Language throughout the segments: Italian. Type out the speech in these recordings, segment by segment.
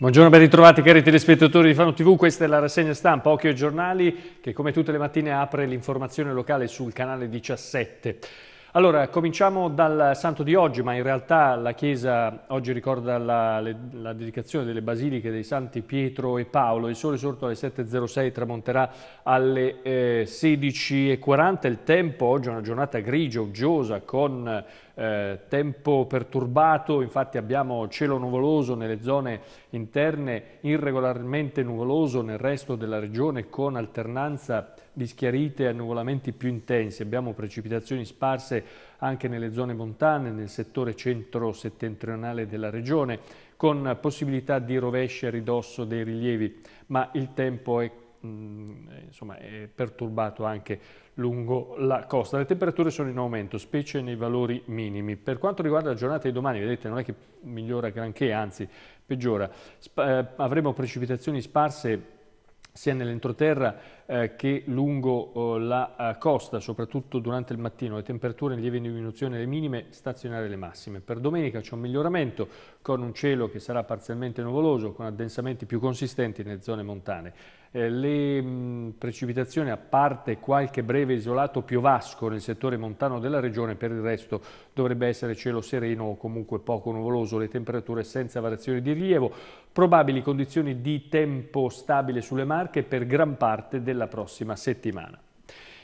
Buongiorno, ben ritrovati cari telespettatori di Fano TV, questa è la rassegna stampa Occhio ai giornali che come tutte le mattine apre l'informazione locale sul canale 17. Allora, cominciamo dal santo di oggi, ma in realtà la Chiesa oggi ricorda la, le, la dedicazione delle basiliche dei santi Pietro e Paolo. Il sole sorto alle 7.06 tramonterà alle eh, 16.40. Il tempo oggi è una giornata grigia, uggiosa, con eh, tempo perturbato, infatti abbiamo cielo nuvoloso nelle zone interne, irregolarmente nuvoloso nel resto della regione con alternanza di schiarite e annuvolamenti più intensi. Abbiamo precipitazioni sparse anche nelle zone montane, nel settore centro-settentrionale della regione, con possibilità di rovesce a ridosso dei rilievi, ma il tempo è Mm, eh, insomma, è perturbato anche lungo la costa. Le temperature sono in aumento, specie nei valori minimi. Per quanto riguarda la giornata di domani, vedete, non è che migliora granché, anzi peggiora. Sp eh, avremo precipitazioni sparse sia nell'entroterra eh, che lungo oh, la eh, costa, soprattutto durante il mattino, le temperature in lieve diminuzione le minime, stazionare le massime. Per domenica c'è un miglioramento con un cielo che sarà parzialmente nuvoloso, con addensamenti più consistenti nelle zone montane. Eh, le mm, precipitazioni, a parte qualche breve isolato piovasco nel settore montano della regione, per il resto dovrebbe essere cielo sereno o comunque poco nuvoloso, le temperature senza variazioni di rilievo, probabili condizioni di tempo stabile sulle Marche per gran parte della della prossima settimana.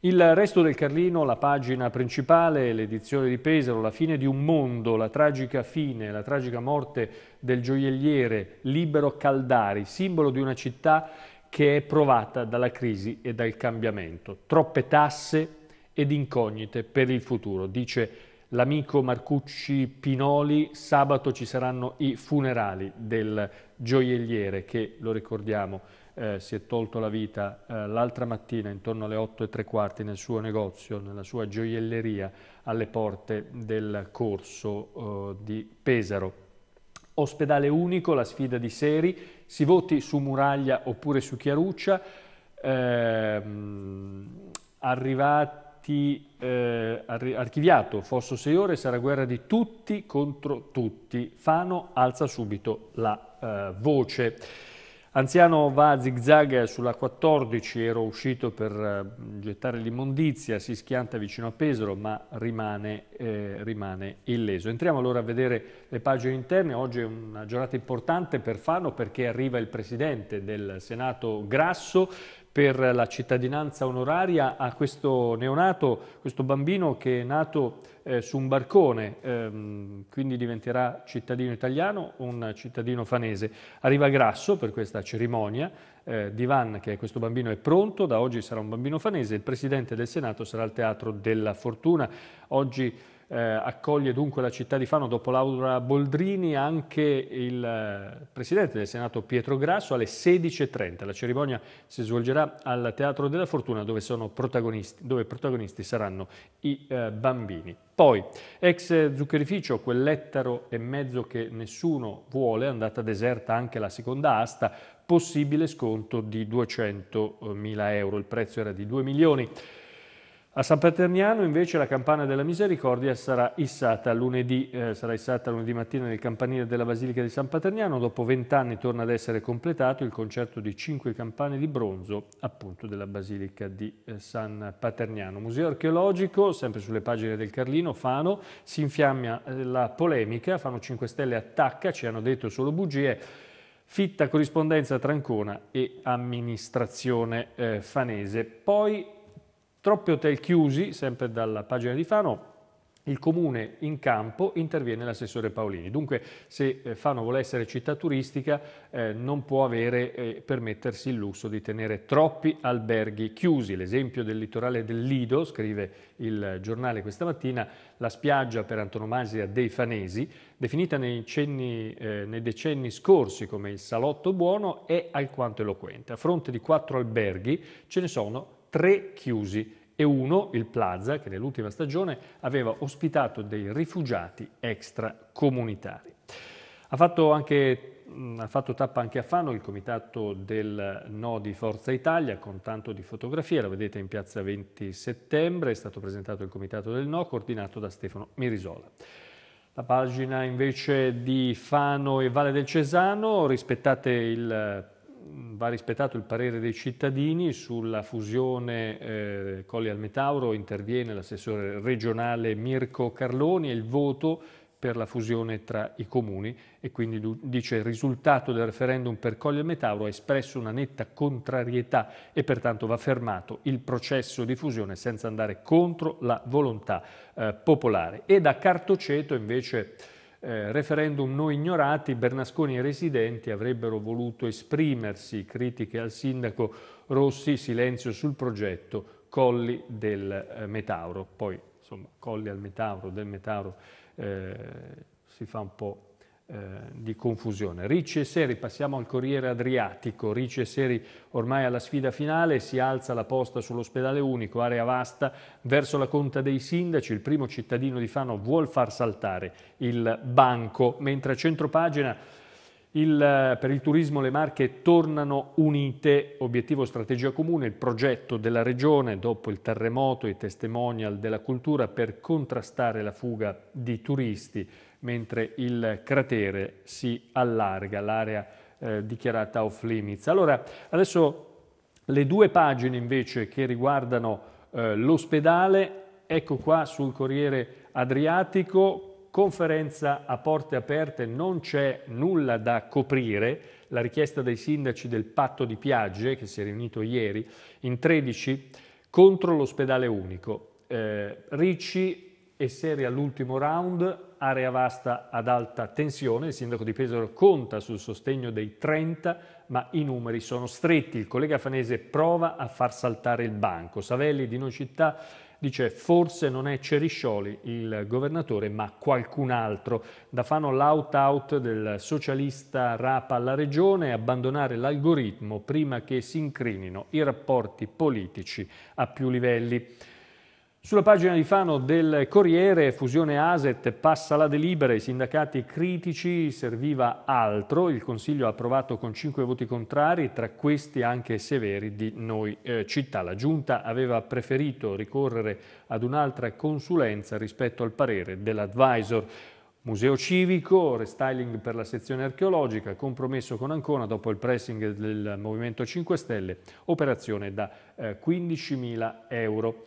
Il resto del Carlino, la pagina principale, l'edizione di Pesaro, la fine di un mondo, la tragica fine, la tragica morte del gioielliere Libero Caldari, simbolo di una città che è provata dalla crisi e dal cambiamento. Troppe tasse ed incognite per il futuro, dice l'amico Marcucci Pinoli. Sabato ci saranno i funerali del gioielliere che, lo ricordiamo, eh, si è tolto la vita eh, l'altra mattina intorno alle 8 e tre quarti nel suo negozio, nella sua gioielleria alle porte del corso eh, di Pesaro. Ospedale unico, la sfida di Seri, si voti su Muraglia oppure su Chiaruccia. Ehm, arrivati eh, archiviato Fosso 6 ore sarà guerra di tutti contro tutti. Fano alza subito la eh, voce. Anziano va a zigzag sulla 14, ero uscito per eh, gettare l'immondizia, si schianta vicino a Pesaro ma rimane, eh, rimane, illeso. Entriamo allora a vedere le pagine interne, oggi è una giornata importante per Fano perché arriva il Presidente del Senato Grasso, per la cittadinanza onoraria a questo neonato, questo bambino che è nato eh, su un barcone, ehm, quindi diventerà cittadino italiano, un cittadino fanese. Arriva Grasso per questa cerimonia, eh, Divan, che è questo bambino, è pronto, da oggi sarà un bambino fanese, il Presidente del Senato sarà al Teatro della Fortuna. Oggi eh, accoglie dunque la città di Fano dopo Laura Boldrini anche il eh, presidente del Senato Pietro Grasso alle 16.30. La cerimonia si svolgerà al Teatro della Fortuna dove, protagonisti, dove protagonisti, saranno i eh, bambini. Poi, ex zuccherificio, quell'ettaro e mezzo che nessuno vuole, andata deserta anche la seconda asta, possibile sconto di 200.000 euro. Il prezzo era di 2 milioni. A San Paterniano invece la campana della misericordia sarà issata lunedì, eh, sarà issata lunedì mattina nel campanile della Basilica di San Paterniano, dopo vent'anni torna ad essere completato il concerto di cinque campane di bronzo appunto della Basilica di eh, San Paterniano. Museo archeologico, sempre sulle pagine del Carlino, Fano, si infiammia eh, la polemica, Fano 5 Stelle attacca, ci hanno detto solo bugie, fitta corrispondenza tra Ancona e amministrazione eh, fanese. Poi Troppi hotel chiusi, sempre dalla pagina di Fano, il comune in campo interviene l'assessore Paolini. Dunque se eh, Fano vuole essere città turistica eh, non può avere, eh, permettersi il lusso di tenere troppi alberghi chiusi. L'esempio del litorale del Lido, scrive il giornale questa mattina, la spiaggia per antonomasia dei fanesi, definita nei, cenni, eh, nei decenni scorsi come il salotto buono, è alquanto eloquente. A fronte di quattro alberghi ce ne sono tre chiusi e uno, il Plaza, che nell'ultima stagione aveva ospitato dei rifugiati extracomunitari. Ha fatto, anche, mm, ha fatto tappa anche a Fano il comitato del No di Forza Italia con tanto di fotografie, la vedete in piazza 20 settembre, è stato presentato il comitato del No coordinato da Stefano Mirisola. La pagina invece di Fano e Valle del Cesano, rispettate il va rispettato il parere dei cittadini sulla fusione eh, Colli al Metauro, interviene l'assessore regionale Mirko Carloni e il voto per la fusione tra i comuni e quindi dice il risultato del referendum per Colli al Metauro ha espresso una netta contrarietà e pertanto va fermato il processo di fusione senza andare contro la volontà eh, popolare. E da Cartoceto invece eh, referendum noi ignorati, Bernasconi e i residenti avrebbero voluto esprimersi, critiche al sindaco Rossi, silenzio sul progetto Colli del eh, Metauro. Poi, insomma, Colli al Metauro, del Metauro, eh, si fa un po' Eh, di confusione. Ricci e Seri, passiamo al Corriere Adriatico, Ricci e Seri ormai alla sfida finale, si alza la posta sull'ospedale unico, area vasta, verso la conta dei sindaci, il primo cittadino di Fano vuol far saltare il banco, mentre a centropagina il, eh, per il turismo le Marche tornano unite, obiettivo strategia comune, il progetto della regione dopo il terremoto, i testimonial della cultura per contrastare la fuga di turisti mentre il cratere si allarga, l'area eh, dichiarata off limits. Allora, adesso le due pagine invece che riguardano eh, l'ospedale, ecco qua sul Corriere Adriatico, conferenza a porte aperte, non c'è nulla da coprire, la richiesta dei sindaci del patto di Piagge, che si è riunito ieri, in 13, contro l'ospedale unico. Eh, Ricci e Seri all'ultimo round, area vasta ad alta tensione, il sindaco di Pesaro conta sul sostegno dei 30, ma i numeri sono stretti. Il collega Fanese prova a far saltare il banco. Savelli di Nocittà dice forse non è Ceriscioli il governatore ma qualcun altro. Da Fano l'out out del socialista rapa alla regione abbandonare l'algoritmo prima che si incrinino i rapporti politici a più livelli. Sulla pagina di Fano del Corriere, fusione Aset, passa la delibera, i sindacati critici, serviva altro, il Consiglio ha approvato con cinque voti contrari, tra questi anche severi di Noi eh, Città. La Giunta aveva preferito ricorrere ad un'altra consulenza rispetto al parere dell'advisor. Museo civico, restyling per la sezione archeologica, compromesso con Ancona dopo il pressing del Movimento 5 Stelle, operazione da eh, 15.000 euro.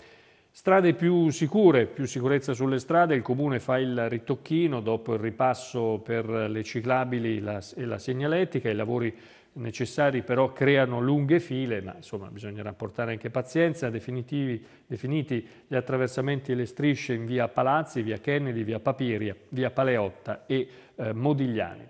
Strade più sicure, più sicurezza sulle strade, il Comune fa il ritocchino dopo il ripasso per le ciclabili e la segnalettica, i lavori necessari però creano lunghe file, ma insomma bisognerà portare anche pazienza, definiti gli attraversamenti e le strisce in via Palazzi, via Kennedy, via Papiria, via Paleotta e eh, Modigliani.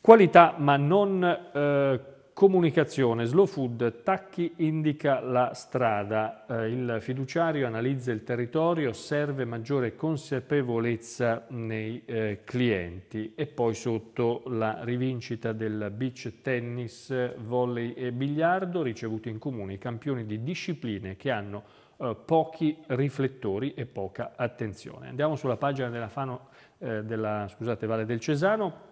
Qualità ma non eh, Comunicazione, slow food, Tacchi indica la strada, eh, il fiduciario analizza il territorio, serve maggiore consapevolezza nei eh, clienti e poi sotto la rivincita del beach tennis, volley e biliardo ricevuti in comune i campioni di discipline che hanno eh, pochi riflettori e poca attenzione. Andiamo sulla pagina della, Fano, eh, della scusate, Valle del Cesano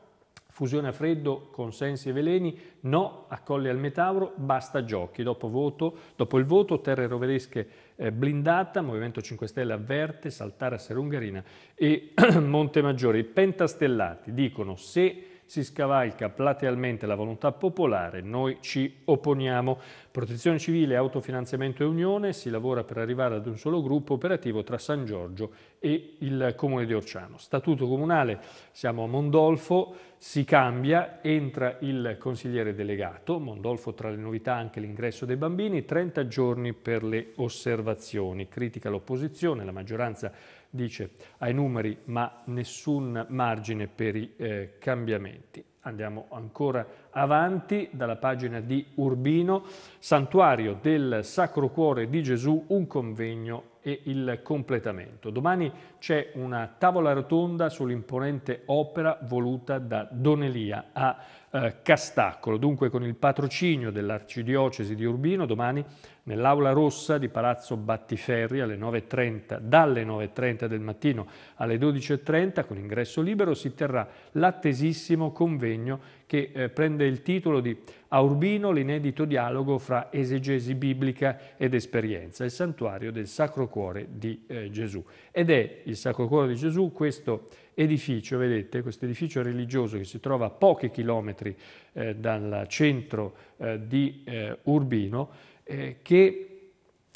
fusione a freddo, consensi e veleni, no a Colli al Metauro, basta giochi. Dopo, voto, dopo il voto, Terre Roveresche eh, blindata, Movimento 5 Stelle avverte, saltare a Serungarina e Monte Maggiore. I pentastellati dicono se si scavalca platealmente la volontà popolare, noi ci opponiamo. Protezione civile, autofinanziamento e unione, si lavora per arrivare ad un solo gruppo operativo tra San Giorgio e il comune di Orciano. Statuto comunale, siamo a Mondolfo, si cambia, entra il consigliere delegato, Mondolfo tra le novità anche l'ingresso dei bambini, 30 giorni per le osservazioni, critica l'opposizione, la maggioranza dice ai numeri ma nessun margine per i eh, cambiamenti. Andiamo ancora avanti dalla pagina di Urbino, santuario del Sacro Cuore di Gesù, un convegno e il completamento. Domani c'è una tavola rotonda sull'imponente opera voluta da Don Elia a eh, Castacolo. Dunque con il patrocinio dell'Arcidiocesi di Urbino domani nell'Aula Rossa di Palazzo Battiferri alle 9.30, dalle 9.30 del mattino alle 12.30 con ingresso libero si terrà l'attesissimo convegno che eh, prende il titolo di A Urbino l'inedito dialogo fra esegesi biblica ed esperienza, il santuario del Sacro Cuore di eh, Gesù. Ed è il Sacro Cuore di Gesù questo edificio, vedete, questo edificio religioso che si trova a pochi chilometri eh, dal centro eh, di eh, Urbino, eh, che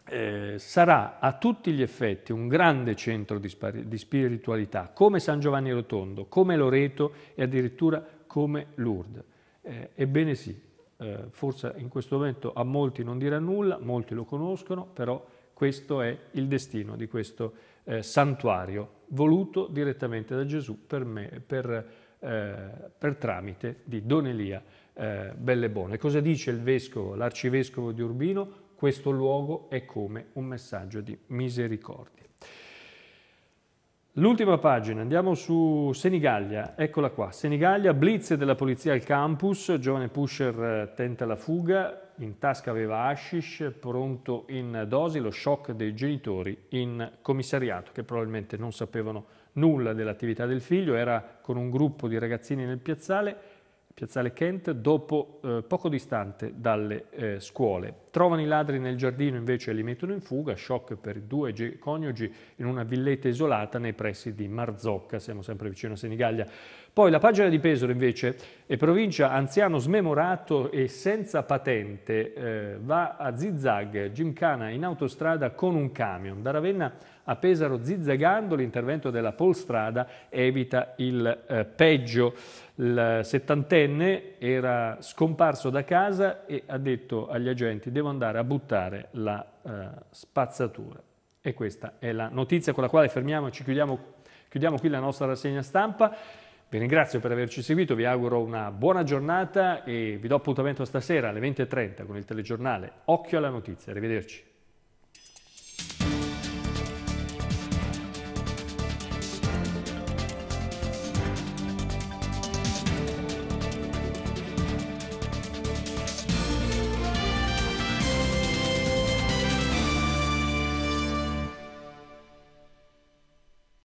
eh, sarà a tutti gli effetti un grande centro di, spiritualità, come San Giovanni Rotondo, come Loreto e addirittura come Lourdes. Eh, ebbene sì, eh, forse in questo momento a molti non dirà nulla, molti lo conoscono, però questo è il destino di questo eh, santuario, voluto direttamente da Gesù per, me, per, eh, per tramite di Don Elia eh, Bellebone. Cosa dice l'arcivescovo di Urbino? Questo luogo è come un messaggio di misericordia. L'ultima pagina, andiamo su Senigallia, eccola qua, Senigallia, blitz della polizia al campus, giovane pusher eh, tenta la fuga, in tasca aveva hashish, pronto in dosi, lo shock dei genitori in commissariato che probabilmente non sapevano nulla dell'attività del figlio, era con un gruppo di ragazzini nel piazzale Piazzale Kent, dopo, eh, poco distante dalle eh, scuole. Trovano i ladri nel giardino invece e li mettono in fuga, shock per i due coniugi in una villetta isolata nei pressi di Marzocca, siamo sempre vicino a Senigallia. Poi la pagina di Pesaro invece è provincia anziano smemorato e senza patente, eh, va a zigzag, gimcana in autostrada con un camion. Da Ravenna a Pesaro zigzagando l'intervento della polstrada evita il eh, peggio. Il settantenne era scomparso da casa e ha detto agli agenti devo andare a buttare la eh, spazzatura. E questa è la notizia con la quale fermiamo e ci chiudiamo, chiudiamo qui la nostra rassegna stampa. Vi ringrazio per averci seguito, vi auguro una buona giornata e vi do appuntamento stasera alle 20.30 con il telegiornale Occhio alla notizia. Arrivederci.